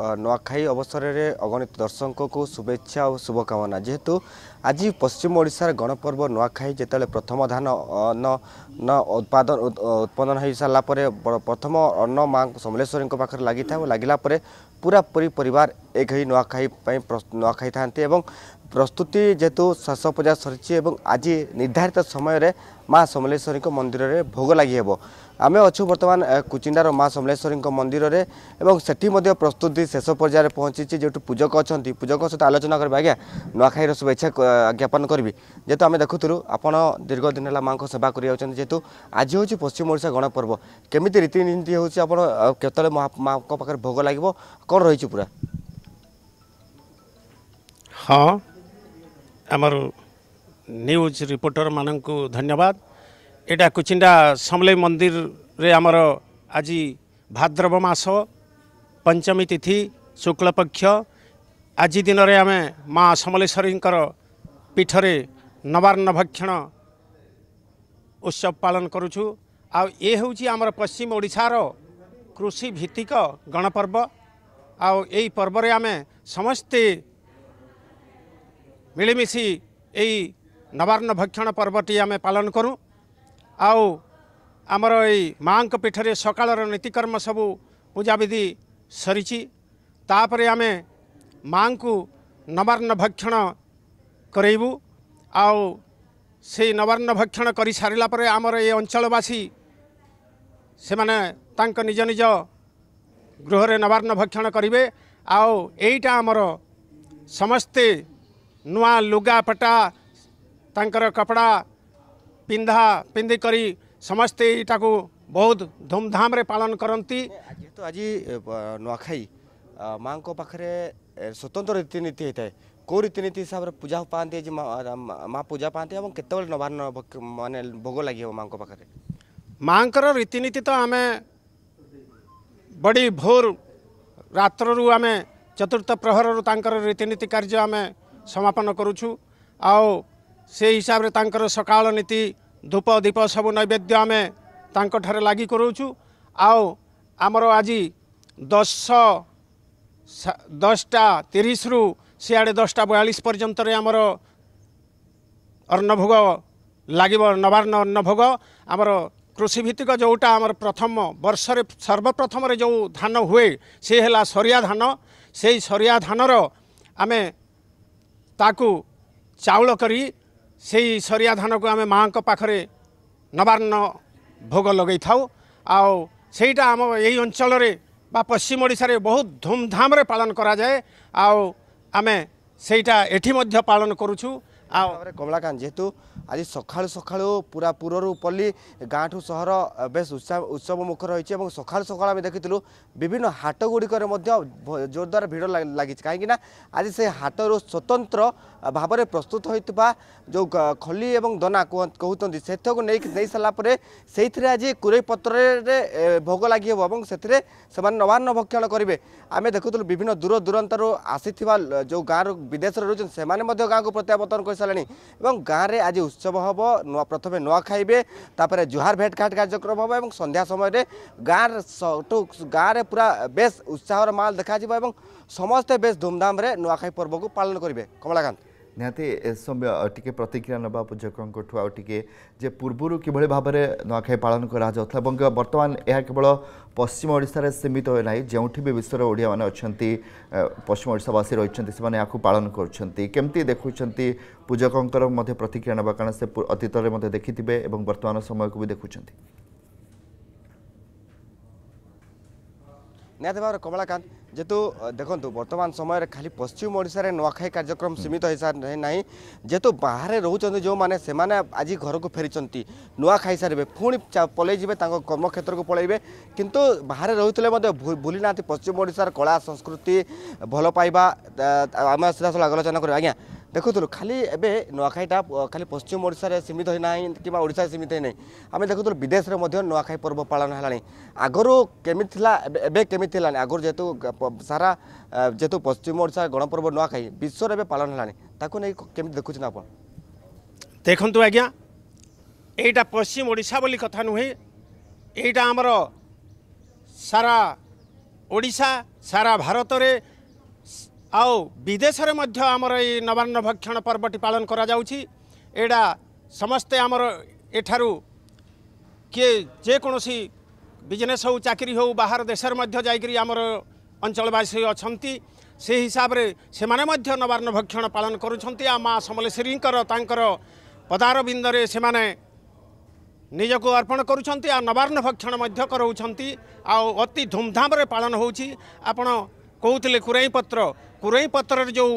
ନୂଆଖାଇ ଅବସରରେ ଅଗଣିତ ଦର୍ଶକଙ୍କୁ ଶୁଭେଚ୍ଛା ଓ ଶୁଭକାମନା ଯେହେତୁ ଆଜି ପଶ୍ଚିମ ଓଡ଼ିଶାର ଗଣପର୍ବ ନୂଆଖାଇ ଯେତେବେଳେ ପ୍ରଥମ ଧାନ ଅନ୍ନ ଉତ୍ପାଦନ ଉତ୍ପାଦନ ହୋଇସାରିଲା ପରେ ପ୍ରଥମ ଅନ୍ନ ମା ସମଲେଶ୍ୱରୀଙ୍କ ପାଖରେ ଲାଗିଥାଏ ଓ ଲାଗିଲା ପରେ ପୁରାପୁରି ପରିବାର ଏକ ହୋଇ ନୂଆଖାଇ ପାଇଁ ନୂଆ ଖାଇଥାନ୍ତି ଏବଂ ପ୍ରସ୍ତୁତି ଯେହେତୁ ଶେଷ ପୂଜା ସରିଛି ଏବଂ ଆଜି ନିର୍ଦ୍ଧାରିତ ସମୟରେ ମା ସମଲେଶ୍ୱରୀଙ୍କ ମନ୍ଦିରରେ ଭୋଗ ଲାଗିହେବ ଆମେ ଅଛୁ ବର୍ତ୍ତମାନ କୁଚିଣ୍ଡାର ମା ସମଲେଶ୍ୱରୀଙ୍କ ମନ୍ଦିରରେ ଏବଂ ସେଠି ମଧ୍ୟ ପ୍ରସ୍ତୁତି ଶେଷ ପର୍ଯ୍ୟାୟରେ ପହଞ୍ଚିଛି ଯେଉଁଠୁ ପୂଜକ ଅଛନ୍ତି ପୂଜକଙ୍କ ସହିତ ଆଲୋଚନା କରିବି ଆଜ୍ଞା ନୂଆଖାଇର ଶୁଭେଚ୍ଛା ଜ୍ଞାପନ କରିବି ଯେହେତୁ ଆମେ ଦେଖୁଥିଲୁ ଆପଣ ଦୀର୍ଘ ଦିନ ହେଲା ମାଆଙ୍କ ସେବା କରିଯାଉଛନ୍ତି ଯେହେତୁ ଆଜି ହେଉଛି ପଶ୍ଚିମ ଓଡ଼ିଶା ଗଣପର୍ବ କେମିତି ରୀତିନୀତି ହେଉଛି ଆପଣ କେତେବେଳେ ମାଆଙ୍କ ପାଖରେ ଭୋଗ ଲାଗିବ କ'ଣ ରହିଛି ପୁରା ହଁ न्यूज रिपोर्टर म धन्यवाद एटा कुचिन्डा समले मन्दिर आमर आज भाद्रव मास पञ्चमीतिथि शुक्लपक्ष आज दिन आमे मा सम्वरीको पिठरे नवारन्न भक्षण उत्सव पालन गरुछु आउँछ आम पश्चिम ओडार कृषिभित्तिक गणपर्व आउ पर्वे समस्ते ମିଳିମିଶି ଏଇ ନବାର୍ଣ୍ଣ ଭକ୍ଷଣ ପର୍ବଟି ଆମେ ପାଳନ କରୁ ଆଉ ଆମର ଏଇ ମାଆଙ୍କ ପୀଠରେ ସକାଳର ନୀତିକର୍ମ ସବୁ ପୂଜାବିଧି ସରିଛି ତାପରେ ଆମେ ମାଆଙ୍କୁ ନବାର୍ଣ୍ଣ ଭକ୍ଷଣ କରେଇବୁ ଆଉ ସେଇ ନବାର୍ଣ୍ଣ ଭକ୍ଷଣ କରିସାରିଲା ପରେ ଆମର ଏ ଅଞ୍ଚଳବାସୀ ସେମାନେ ତାଙ୍କ ନିଜ ନିଜ ଗୃହରେ ନବାର୍ଣ୍ଣ ଭକ୍ଷଣ କରିବେ ଆଉ ଏଇଟା ଆମର ସମସ୍ତେ नुआ लुगापटा तर कपड़ा पिंधा पिंधिक समस्ते यू बहुत धूमधाम रे पालन करती तो आज नुआखाई माँ को पाखे स्वतंत्र रीतनीति होता है कौ रीतनीति हिसाब से पूजा पाती है माँ पूजा पाते हैं केत नवान मान भोग लगे माँ को पाखे माँ को रीतनीति तो आम बड़ी भोर रात्र आम चतुर्थ प्रहर रीतनीति कार्य आम ସମାପନ କରୁଛୁ ଆଉ ସେ ହିସାବରେ ତାଙ୍କର ସକାଳ ନୀତି ଧୂପ ଦୀପ ସବୁ ନୈବେଦ୍ୟ ଆମେ ତାଙ୍କଠାରେ ଲାଗି କରୁଛୁ ଆଉ ଆମର ଆଜି ଦଶ ଦଶଟା ତିରିଶରୁ ସିଆଡ଼େ ଦଶଟା ବୟାଳିଶ ପର୍ଯ୍ୟନ୍ତରେ ଆମର ଅନ୍ନଭୋଗ ଲାଗିବ ନବାର୍ଣ୍ଣ ଅନ୍ନଭୋଗ ଆମର କୃଷିଭିତ୍ତିକ ଯେଉଁଟା ଆମର ପ୍ରଥମ ବର୍ଷରେ ସର୍ବପ୍ରଥମରେ ଯେଉଁ ଧାନ ହୁଏ ସେ ହେଲା ସରିଆ ଧାନ ସେଇ ସରିଆ ଧାନର ଆମେ ତାକୁ ଚାଉଳ କରି ସେଇ ସରିଆ ଧାନକୁ ଆମେ ମାଆଙ୍କ ପାଖରେ ନବାର୍ଣ୍ଣ ଭୋଗ ଲଗାଇଥାଉ ଆଉ ସେଇଟା ଆମ ଏଇ ଅଞ୍ଚଳରେ ବା ପଶ୍ଚିମ ଓଡ଼ିଶାରେ ବହୁତ ଧୁମ୍ଧାମ୍ରେ ପାଳନ କରାଯାଏ ଆଉ ଆମେ ସେଇଟା ଏଠି ମଧ୍ୟ ପାଳନ କରୁଛୁ ଆଉ କମଳାକାନ୍ତ ଯେହେତୁ ଆଜି ସକାଳୁ ସକାଳୁ ପୁରା ପୁରରୁ ପଲ୍ଲୀ ଗାଁଠୁ ସହର ବେଶ ଉତ୍ସବ ମୁଖ ରହିଛି ଏବଂ ସକାଳୁ ସକାଳୁ ଆମେ ଦେଖିଥିଲୁ ବିଭିନ୍ନ ହାଟଗୁଡ଼ିକରେ ମଧ୍ୟ ଜୋରଦାର ଭିଡ଼ ଲାଗିଛି କାହିଁକିନା ଆଜି ସେ ହାଟରୁ ସ୍ୱତନ୍ତ୍ର ଭାବରେ ପ୍ରସ୍ତୁତ ହୋଇଥିବା ଯେଉଁ ଖଲି ଏବଂ ଦନା କହୁଛନ୍ତି ସେଥିକୁ ନେଇକି ନେଇସାରିଲା ପରେ ସେଇଥିରେ ଆଜି କୁରେଇ ପତ୍ରରେ ଭୋଗ ଲାଗିହେବ ଏବଂ ସେଥିରେ ସେମାନେ ନବାନ୍ନ ଭକ୍ଷଣ କରିବେ ଆମେ ଦେଖୁଥିଲୁ ବିଭିନ୍ନ ଦୂର ଦୂରାନ୍ତରୁ ଆସିଥିବା ଯେଉଁ ଗାଁରୁ ବିଦେଶରେ ରହୁଛନ୍ତି ସେମାନେ ମଧ୍ୟ ଗାଁକୁ ପ୍ରତ୍ୟାବର୍ତ୍ତନ କରିସାରିଲେଣି ଏବଂ ଗାଁରେ ଆଜି উৎসব হব প্রথমে নূয়াখাইবে তাপরে জুহার ভেটঘাট কার্যক্রম হব এবং সন্ধ্যা সময়ের গাঁর সবু গাঁরে পুরা বেশ উৎসাহর মাল দেখা যাব এবং সমস্তে বেশ ধুমধামে নূয়াখাই পর্বক পালন করবে কমলাকান্ত ନିହାତି ଏ ସମୟ ଟିକେ ପ୍ରତିକ୍ରିୟା ନେବା ପୂଜକଙ୍କଠୁ ଆଉ ଟିକେ ଯେ ପୂର୍ବରୁ କିଭଳି ଭାବରେ ନୂଆଖାଇ ପାଳନ କରାଯାଉଥିଲା ଏବଂ ବର୍ତ୍ତମାନ ଏହା କେବଳ ପଶ୍ଚିମ ଓଡ଼ିଶାରେ ସୀମିତ ହୋଇନାହିଁ ଯେଉଁଠି ବି ବିଶ୍ୱର ଓଡ଼ିଆମାନେ ଅଛନ୍ତି ପଶ୍ଚିମ ଓଡ଼ିଶାବାସୀ ରହିଛନ୍ତି ସେମାନେ ଏହାକୁ ପାଳନ କରୁଛନ୍ତି କେମିତି ଦେଖୁଛନ୍ତି ପୂଜକଙ୍କର ମଧ୍ୟ ପ୍ରତିକ୍ରିୟା ନେବା କାରଣ ସେ ଅତୀତରେ ମଧ୍ୟ ଦେଖିଥିବେ ଏବଂ ବର୍ତ୍ତମାନ ସମୟକୁ ବି ଦେଖୁଛନ୍ତି ନିହାତି ଭାବରେ କମଳାକାନ୍ତ যেহেতু দেখন্তু বর্তমান সময়ের খালি পশ্চিম ওড়িশার নূয়াখাই কার্যক্রম সীমিত হয়ে না যেহেতু বাহারে রোচান যে সে আজ ঘরক ফেরিছেন নূয়া খাইসারে পুঁ পলাই যাবে তাঁর কর্মক্ষেত্রক পলাইবে কিন্তু বাহারে রয়েছে ভুলি না পশ্চিম ওড়িশার কলা সংস্কৃতি ভাল পাইবা আমি সিধাসল আলোচনা করবে আজ্ঞা ଦେଖୁଥିଲୁ ଖାଲି ଏବେ ନୂଆଖାଇଟା ଖାଲି ପଶ୍ଚିମ ଓଡ଼ିଶାରେ ସୀମିତ ହୋଇନାହିଁ କିମ୍ବା ଓଡ଼ିଶାରେ ସୀମିତ ହୋଇନାହିଁ ଆମେ ଦେଖୁଥିଲୁ ବିଦେଶରେ ମଧ୍ୟ ନୂଆଖାଇ ପର୍ବ ପାଳନ ହେଲାଣି ଆଗରୁ କେମିତି ଥିଲା ଏବେ କେମିତି ହେଲାଣି ଆଗରୁ ଯେହେତୁ ସାରା ଯେହେତୁ ପଶ୍ଚିମ ଓଡ଼ିଶା ଗଣପର୍ବ ନୂଆଖାଇ ବିଶ୍ୱରେ ଏବେ ପାଳନ ହେଲାଣି ତାକୁ ନେଇ କେମିତି ଦେଖୁଛନ୍ତି ଆପଣ ଦେଖନ୍ତୁ ଆଜ୍ଞା ଏଇଟା ପଶ୍ଚିମ ଓଡ଼ିଶା ବୋଲି କଥା ନୁହେଁ ଏଇଟା ଆମର ସାରା ଓଡ଼ିଶା ସାରା ଭାରତରେ ଆଉ ବିଦେଶରେ ମଧ୍ୟ ଆମର ଏଇ ନବାନ୍ନ ଭକ୍ଷଣ ପର୍ବଟି ପାଳନ କରାଯାଉଛି ଏଇଟା ସମସ୍ତେ ଆମର ଏଠାରୁ କିଏ ଯେକୌଣସି ବିଜନେସ୍ ହଉ ଚାକିରି ହଉ ବାହାର ଦେଶରେ ମଧ୍ୟ ଯାଇକରି ଆମର ଅଞ୍ଚଳବାସୀ ଅଛନ୍ତି ସେହି ହିସାବରେ ସେମାନେ ମଧ୍ୟ ନବାର୍ଣ୍ଣ ଭକ୍ଷଣ ପାଳନ କରୁଛନ୍ତି ଆଉ ମାଆ ସମଲେଶ୍ୱରୀଙ୍କର ତାଙ୍କର ପଦାରବିନ୍ଦରେ ସେମାନେ ନିଜକୁ ଅର୍ପଣ କରୁଛନ୍ତି ଆଉ ନବାର୍ଣ୍ଣ ଭକ୍ଷଣ ମଧ୍ୟ କରାଉଛନ୍ତି ଆଉ ଅତି ଧୁମ୍ଧାମ୍ରେ ପାଳନ ହେଉଛି ଆପଣ କହୁଥିଲେ କୁରାଇ ପତ୍ର କୁରାଇ ପତ୍ରରେ ଯେଉଁ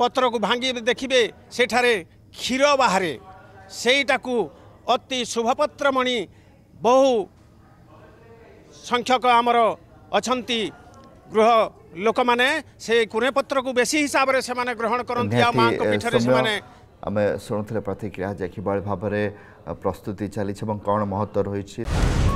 ପତ୍ରକୁ ଭାଙ୍ଗି ଦେଖିବେ ସେଠାରେ କ୍ଷୀର ବାହାରେ ସେଇଟାକୁ ଅତି ଶୁଭପତ୍ରମଣି ବହୁ ସଂଖ୍ୟକ ଆମର ଅଛନ୍ତି ଗୃହ ଲୋକମାନେ ସେ କୁରେପତ୍ରକୁ ବେଶୀ ହିସାବରେ ସେମାନେ ଗ୍ରହଣ କରନ୍ତି ଆଉ ମାଆଙ୍କ ପୀଠରେ ସେମାନେ ଆମେ ଶୁଣୁଥିଲେ ପ୍ରତିକ୍ରିୟା ଯେ କିଭଳି ଭାବରେ ପ୍ରସ୍ତୁତି ଚାଲିଛି ଏବଂ କ'ଣ ମହତ୍ତ୍ୱ ରହିଛି